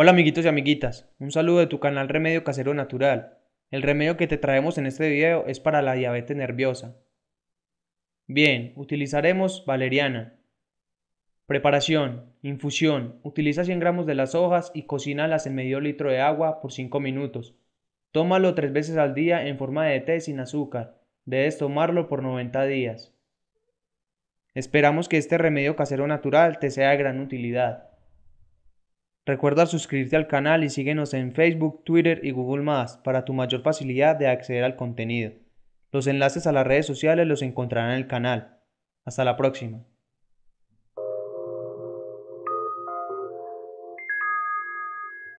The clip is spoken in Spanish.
Hola amiguitos y amiguitas, un saludo de tu canal Remedio Casero Natural. El remedio que te traemos en este video es para la diabetes nerviosa. Bien, utilizaremos valeriana. Preparación, infusión. Utiliza 100 gramos de las hojas y cocínalas en medio litro de agua por 5 minutos. Tómalo 3 veces al día en forma de té sin azúcar. Debes tomarlo por 90 días. Esperamos que este remedio casero natural te sea de gran utilidad. Recuerda suscribirte al canal y síguenos en Facebook, Twitter y Google ⁇ para tu mayor facilidad de acceder al contenido. Los enlaces a las redes sociales los encontrarán en el canal. Hasta la próxima.